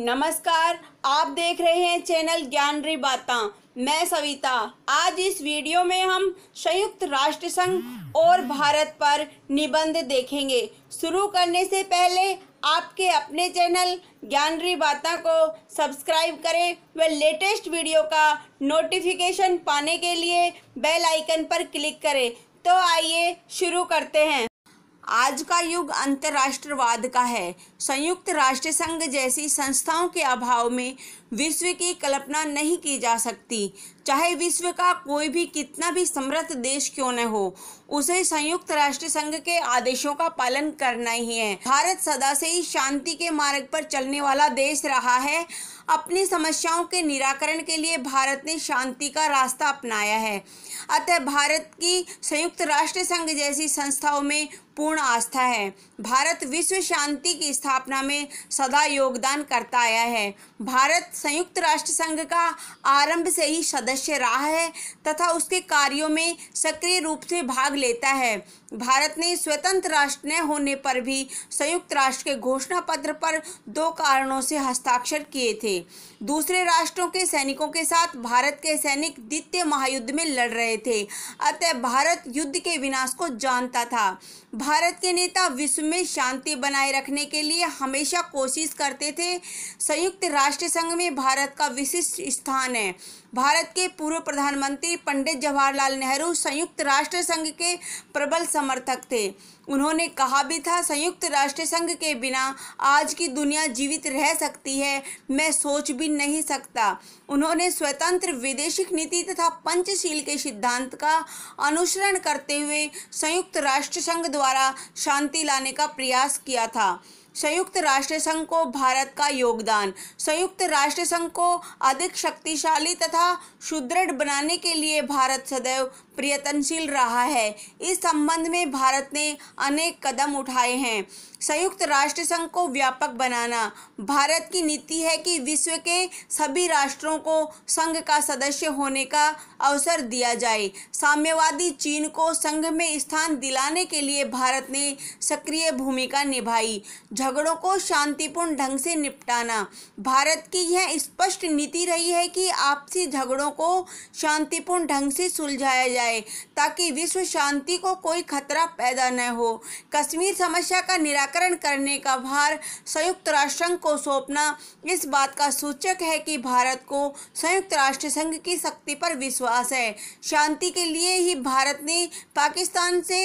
नमस्कार आप देख रहे हैं चैनल ज्ञान री बाता मैं सविता आज इस वीडियो में हम संयुक्त राष्ट्र संघ और भारत पर निबंध देखेंगे शुरू करने से पहले आपके अपने चैनल ज्ञान री बाता को सब्सक्राइब करें व लेटेस्ट वीडियो का नोटिफिकेशन पाने के लिए बेल आइकन पर क्लिक करें तो आइए शुरू करते हैं आज का युग अंतर्राष्ट्रवाद का है संयुक्त राष्ट्र संघ जैसी संस्थाओं के अभाव में विश्व की कल्पना नहीं की जा सकती चाहे विश्व का कोई भी कितना भी समृद्ध देश क्यों न हो उसे संयुक्त राष्ट्र संघ के आदेशों का पालन करना ही है भारत सदा से ही शांति के मार्ग पर चलने वाला देश रहा है अपनी समस्याओं के निराकरण के लिए भारत ने शांति का रास्ता अपनाया है अतः भारत की संयुक्त राष्ट्र संघ जैसी संस्थाओं में पूर्ण आस्था है भारत विश्व शांति की स्थापना में सदा योगदान करता आया है भारत संयुक्त राष्ट्र संघ का आरंभ से ही सदस्य सदस्य रहा है तथा उसके कार्यों में सक्रिय रूप से भाग लेता है भारत ने स्वतंत्र राष्ट्र न होने पर भी संयुक्त राष्ट्र के घोषणा पत्र पर दो कारणों से हस्ताक्षर किए थे दूसरे राष्ट्रों के सैनिकों के साथ भारत के सैनिक द्वितीय महायुद्ध में लड़ रहे थे अतः भारत युद्ध के विनाश को जानता था भारत के नेता विश्व में शांति बनाए रखने के लिए हमेशा कोशिश करते थे संयुक्त राष्ट्र संघ में भारत का विशिष्ट स्थान है भारत के पूर्व प्रधानमंत्री पंडित जवाहरलाल नेहरू संयुक्त राष्ट्र संघ के प्रबल समर्थक थे उन्होंने कहा भी था संयुक्त राष्ट्र संघ के बिना आज की दुनिया जीवित रह सकती है मैं सोच भी नहीं सकता उन्होंने स्वतंत्र विदेशिक नीति तथा पंचशील के सिद्धांत का अनुसरण करते हुए संयुक्त राष्ट्र संघ द्वारा शांति लाने का प्रयास किया था संयुक्त राष्ट्र संघ को भारत का योगदान संयुक्त राष्ट्र संघ को अधिक शक्तिशाली तथा सुदृढ़ बनाने के लिए भारत सदैव प्रयत्नशील रहा है इस संबंध में भारत ने अनेक कदम उठाए हैं संयुक्त राष्ट्र संघ को व्यापक बनाना भारत की नीति है कि विश्व के सभी राष्ट्रों को संघ का सदस्य होने का अवसर दिया जाए साम्यवादी चीन को संघ में स्थान दिलाने के लिए भारत ने सक्रिय भूमिका निभाई झगड़ों को शांतिपूर्ण ढंग से निपटाना भारत की यह स्पष्ट नीति रही है कि आपसी झगड़ों को शांतिपूर्ण ढंग से सुलझाया जाए जाए ताकि विश्व शांति को कोई खतरा पैदा न हो कश्मीर समस्या का निराकरण करने का भार संयुक्त राष्ट्र संघ को सौंपना इस बात का सूचक है कि भारत को संयुक्त राष्ट्र संघ की शक्ति पर विश्वास है शांति के लिए ही भारत ने पाकिस्तान से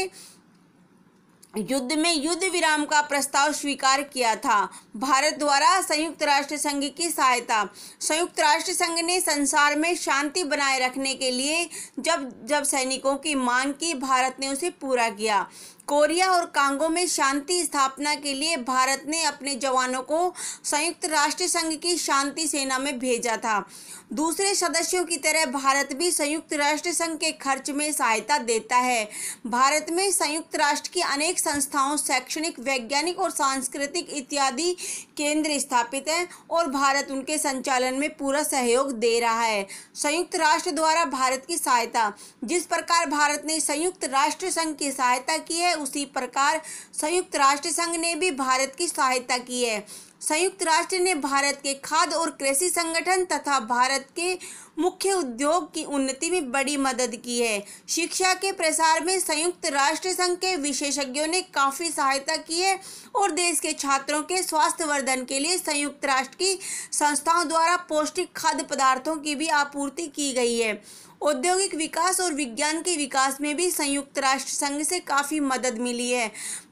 युद्ध में युद्ध विराम का प्रस्ताव स्वीकार किया था भारत द्वारा संयुक्त राष्ट्र संघ की सहायता संयुक्त राष्ट्र संघ ने संसार में शांति बनाए रखने के लिए जब जब सैनिकों की मांग की भारत ने उसे पूरा किया कोरिया और कांगो में शांति स्थापना के लिए भारत ने अपने जवानों को संयुक्त राष्ट्र संघ की शांति सेना में भेजा था दूसरे सदस्यों की तरह भारत भी संयुक्त राष्ट्र संघ के खर्च में सहायता देता है भारत में संयुक्त राष्ट्र की अनेक संस्थाओं शैक्षणिक वैज्ञानिक और सांस्कृतिक इत्यादि केंद्र स्थापित हैं और भारत उनके संचालन में पूरा सहयोग दे रहा है संयुक्त राष्ट्र द्वारा भारत की सहायता जिस प्रकार भारत ने संयुक्त राष्ट्र संघ की सहायता की है है उसी प्रकार संयुक्त राष्ट्र संघ ने भी भारत की सहायता की है संयुक्त राष्ट्र ने भारत के खाद्य और कृषि संगठन तथा भारत के मुख्य उद्योग की उन्नति में बड़ी मदद की है शिक्षा के प्रसार में संयुक्त राष्ट्र संघ के विशेषज्ञों ने काफ़ी सहायता की है और देश के छात्रों के स्वास्थ्य वर्धन के लिए संयुक्त राष्ट्र की संस्थाओं द्वारा पौष्टिक खाद्य पदार्थों की भी आपूर्ति की गई है औद्योगिक विकास और विज्ञान के विकास में भी संयुक्त राष्ट्र संघ से काफ़ी मदद मिली है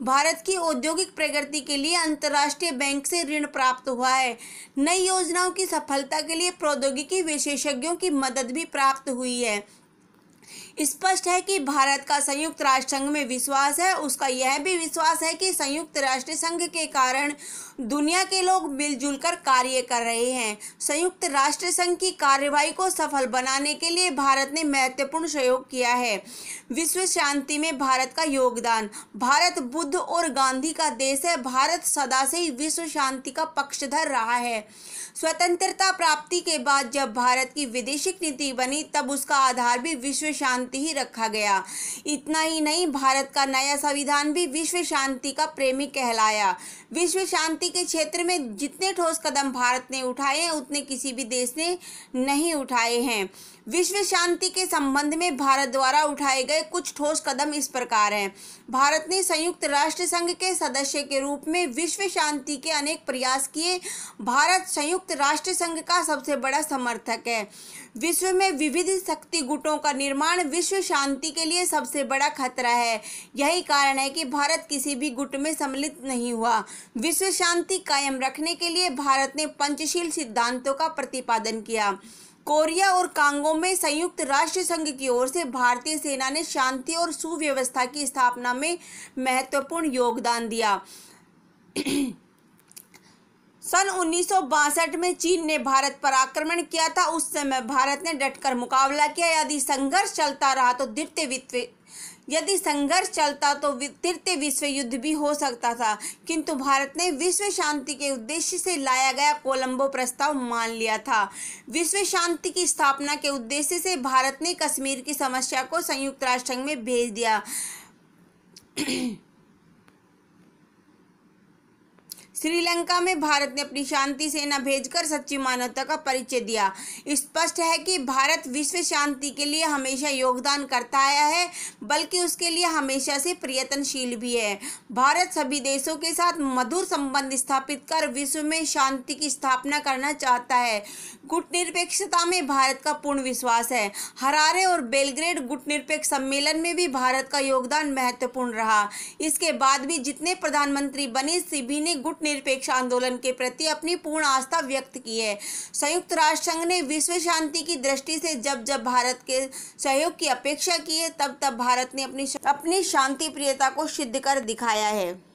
भारत की औद्योगिक प्रगति के लिए अंतर्राष्ट्रीय बैंक से ऋण प्राप्त हुआ है नई योजनाओं की सफलता के लिए प्रौद्योगिकी विशेषज्ञों की मदद भी प्राप्त हुई है स्पष्ट है कि भारत का संयुक्त राष्ट्र संघ में विश्वास है उसका यह भी विश्वास है कि संयुक्त राष्ट्र संघ के कारण दुनिया के लोग मिलजुल कर कार्य कर रहे हैं संयुक्त राष्ट्र संघ की कार्यवाही को सफल बनाने के लिए भारत ने महत्वपूर्ण सहयोग किया है विश्व शांति में भारत का योगदान भारत बुद्ध और गांधी का देश है भारत सदा से ही विश्व शांति का पक्षधर रहा है स्वतंत्रता प्राप्ति के बाद जब भारत की विदेशी नीति बनी तब उसका आधार भी विश्व शांति शांति ही रखा गया इतना ही नहीं भारत का नया संविधान भी विश्व शांति का प्रेमी कहलाया विश्व शांति के क्षेत्र में जितने ठोस कदम भारत ने उठाए उतने किसी भी देश ने नहीं उठाए हैं विश्व शांति के संबंध में भारत द्वारा उठाए गए कुछ ठोस कदम इस प्रकार हैं भारत ने संयुक्त राष्ट्र संघ के सदस्य के रूप में विश्व शांति के अनेक प्रयास किए भारत संयुक्त राष्ट्र संघ का सबसे बड़ा समर्थक है विश्व में विविध शक्ति गुटों का निर्माण विश्व शांति के लिए सबसे बड़ा खतरा है यही कारण है कि भारत किसी भी गुट में सम्मिलित नहीं हुआ विश्व शांति कायम रखने के लिए भारत ने पंचशील सिद्धांतों का प्रतिपादन किया कोरिया और कांगो में संयुक्त राष्ट्र संघ की ओर से भारतीय सेना ने शांति और सुव्यवस्था की स्थापना में महत्वपूर्ण योगदान दिया सन उन्नीस में चीन ने भारत पर आक्रमण किया था उस समय भारत ने डटकर मुकाबला किया यदि संघर्ष चलता रहा तो द्वितीय यदि संघर्ष चलता तो तृतीय विश्व युद्ध भी हो सकता था किंतु भारत ने विश्व शांति के उद्देश्य से लाया गया कोलंबो प्रस्ताव मान लिया था विश्व शांति की स्थापना के उद्देश्य से भारत ने कश्मीर की समस्या को संयुक्त राष्ट्र संघ में भेज दिया श्रीलंका में भारत ने अपनी शांति सेना भेजकर सच्ची मानवता का परिचय दिया स्पष्ट है कि भारत विश्व शांति के लिए हमेशा योगदान करता आया है बल्कि उसके लिए हमेशा से प्रयत्नशील भी है भारत सभी देशों के साथ मधुर संबंध स्थापित कर विश्व में शांति की स्थापना करना चाहता है गुटनिरपेक्षता में भारत का पूर्ण विश्वास है हरारे और बेलग्रेड गुटनिरपेक्ष सम्मेलन में भी भारत का योगदान महत्वपूर्ण रहा इसके बाद भी जितने प्रधानमंत्री बने सभी ने गुटनिरपेक्ष आंदोलन के प्रति अपनी पूर्ण आस्था व्यक्त की है संयुक्त राष्ट्र संघ ने विश्व शांति की दृष्टि से जब जब भारत के सहयोग की अपेक्षा की है तब तब भारत ने अपनी अपनी शांति प्रियता को सिद्ध कर दिखाया है